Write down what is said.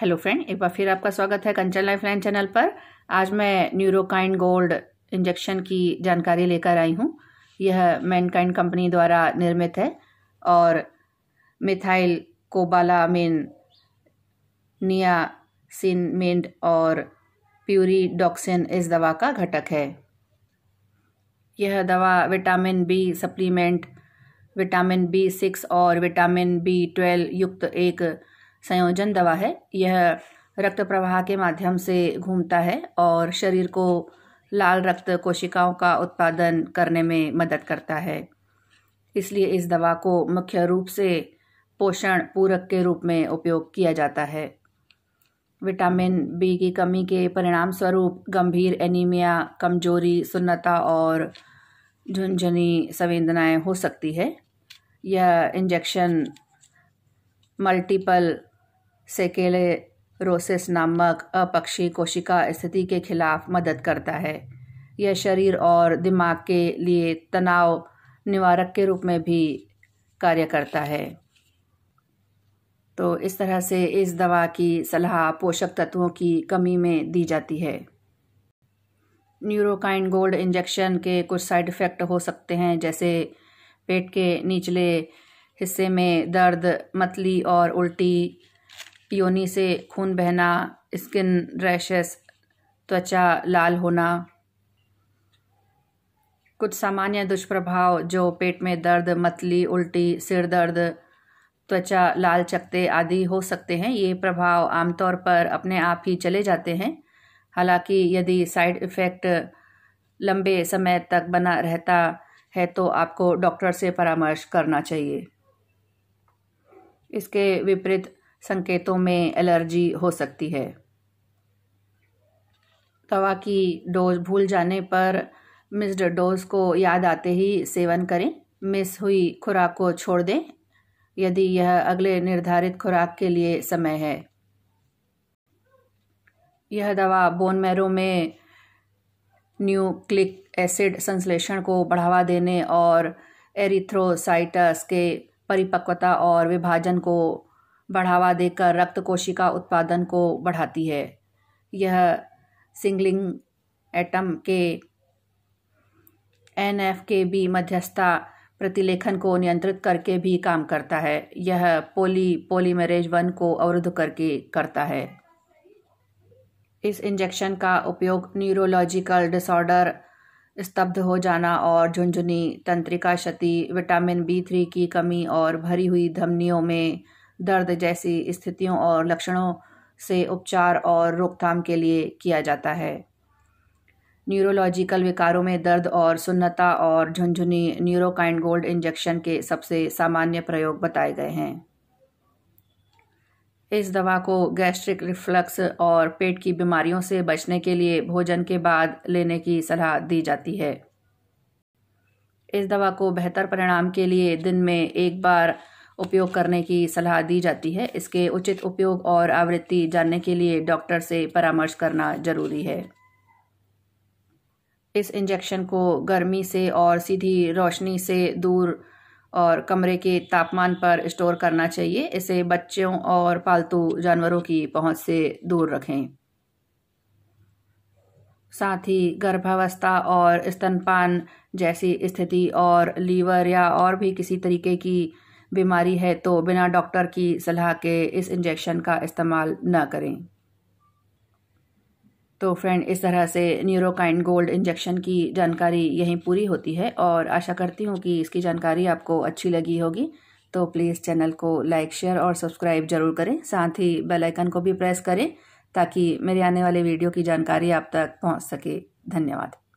hello friend एक बार फिर आपका स्वागत है कंचन लाइफ लाइन चैनल पर आज मैं न्यूरोकाइन गोल्ड इंजेक्शन की जानकारी लेकर आई हूँ यह मैनकाइंड कंपनी द्वारा निर्मित है और मिथाइल कोबालामिन नियासिनमेंड और प्यूरीडॉक्सिन इस दवा का घटक है यह दवा vitamin B supplement vitamin B six और विटामिन बी ट्वेल्व युक्त एक संयोजन दवा है यह रक्त प्रवाह के माध्यम से घूमता है और शरीर को लाल रक्त कोशिकाओं का उत्पादन करने में मदद करता है इसलिए इस दवा को मुख्य रूप से पोषण पूरक के रूप में उपयोग किया जाता है विटामिन बी की कमी के परिणाम स्वरूप गंभीर एनीमिया कमजोरी सुन्नता और झुंझुनी संवेदनाएँ हो सकती है यह इंजेक्शन मल्टीपल सेकेले रोसेस नामक अपक्षी कोशिका स्थिति के खिलाफ मदद करता है यह शरीर और दिमाग के लिए तनाव निवारक के रूप में भी कार्य करता है तो इस तरह से इस दवा की सलाह पोषक तत्वों की कमी में दी जाती है न्यूरोकाइन गोल्ड इंजेक्शन के कुछ साइड इफ़ेक्ट हो सकते हैं जैसे पेट के निचले हिस्से में दर्द मतली और उल्टी योनि से खून बहना स्किन रैशेस त्वचा लाल होना कुछ सामान्य दुष्प्रभाव जो पेट में दर्द मतली उल्टी सिर दर्द त्वचा लाल चकते आदि हो सकते हैं ये प्रभाव आमतौर पर अपने आप ही चले जाते हैं हालांकि यदि साइड इफ़ेक्ट लंबे समय तक बना रहता है तो आपको डॉक्टर से परामर्श करना चाहिए इसके विपरीत संकेतों में एलर्जी हो सकती है दवा की डोज भूल जाने पर मिस्ड डोज को याद आते ही सेवन करें मिस हुई खुराक को छोड़ दें यदि यह अगले निर्धारित खुराक के लिए समय है यह दवा बोन मैरो में न्यूक्लिक एसिड संश्लेषण को बढ़ावा देने और एरिथ्रोसाइटस के परिपक्वता और विभाजन को बढ़ावा देकर रक्त कोशिका उत्पादन को बढ़ाती है यह सिंगलिंग एटम के एन एफ के बी मध्यस्थता प्रतिलेखन को नियंत्रित करके भी काम करता है यह पोली पोलीमरेज वन को अवरुद्ध करके करता है इस इंजेक्शन का उपयोग न्यूरोलॉजिकल डिसऑर्डर स्तब्ध हो जाना और झुंझुनी तंत्रिका क्षति विटामिन बी थ्री की कमी और भरी हुई धमनियों में दर्द जैसी स्थितियों और लक्षणों से उपचार और रोकथाम के लिए किया जाता है न्यूरोलॉजिकल विकारों में दर्द और सुन्नता और झुंझुनी न्यूरोकाइंड गोल्ड इंजेक्शन के सबसे सामान्य प्रयोग बताए गए हैं इस दवा को गैस्ट्रिक रिफ्लक्स और पेट की बीमारियों से बचने के लिए भोजन के बाद लेने की सलाह दी जाती है इस दवा को बेहतर परिणाम के लिए दिन में एक बार उपयोग करने की सलाह दी जाती है इसके उचित उपयोग और आवृत्ति जानने के लिए डॉक्टर से परामर्श करना जरूरी है इस इंजेक्शन को गर्मी से और सीधी रोशनी से दूर और कमरे के तापमान पर स्टोर करना चाहिए इसे बच्चों और पालतू जानवरों की पहुंच से दूर रखें साथ ही गर्भावस्था और स्तनपान जैसी स्थिति और लीवर या और भी किसी तरीके की बीमारी है तो बिना डॉक्टर की सलाह के इस इंजेक्शन का इस्तेमाल न करें तो फ्रेंड इस तरह से न्यूरोकाइंड गोल्ड इंजेक्शन की जानकारी यहीं पूरी होती है और आशा करती हूँ कि इसकी जानकारी आपको अच्छी लगी होगी तो प्लीज़ चैनल को लाइक शेयर और सब्सक्राइब जरूर करें साथ ही बेल आइकन को भी प्रेस करें ताकि मेरे आने वाले वीडियो की जानकारी आप तक पहुँच सके धन्यवाद